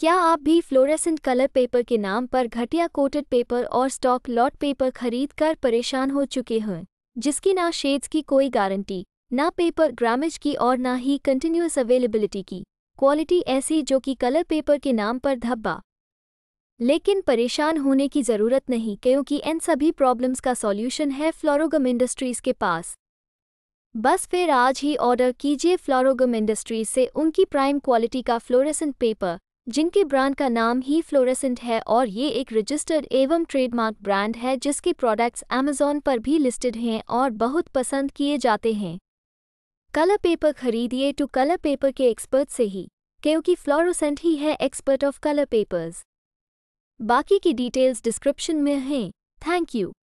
क्या आप भी फ्लोरेसेंट कलर पेपर के नाम पर घटिया कोटेड पेपर और स्टॉक लॉट पेपर खरीद कर परेशान हो चुके हैं जिसकी ना शेड्स की कोई गारंटी ना पेपर ग्रामेज की और ना ही कंटिन्यूस अवेलेबिलिटी की क्वालिटी ऐसी जो कि कलर पेपर के नाम पर धब्बा लेकिन परेशान होने की ज़रूरत नहीं क्योंकि इन सभी प्रॉब्लम्स का सॉल्यूशन है फ्लोरोगम इंडस्ट्रीज़ के पास बस फिर आज ही ऑर्डर कीजिए फ्लोरोगम इंडस्ट्रीज से उनकी प्राइम क्वालिटी का फ्लोरेसेंट पेपर जिनके ब्रांड का नाम ही फ्लोरेसेंट है और ये एक रजिस्टर्ड एवं ट्रेडमार्क ब्रांड है जिसके प्रोडक्ट्स अमेजोन पर भी लिस्टेड हैं और बहुत पसंद किए जाते हैं कलर पेपर खरीदिए टू कलर पेपर के एक्सपर्ट से ही क्योंकि फ्लोरोसेंट ही है एक्सपर्ट ऑफ कलर पेपर्स बाकी की डिटेल्स डिस्क्रिप्शन में हैं थैंक यू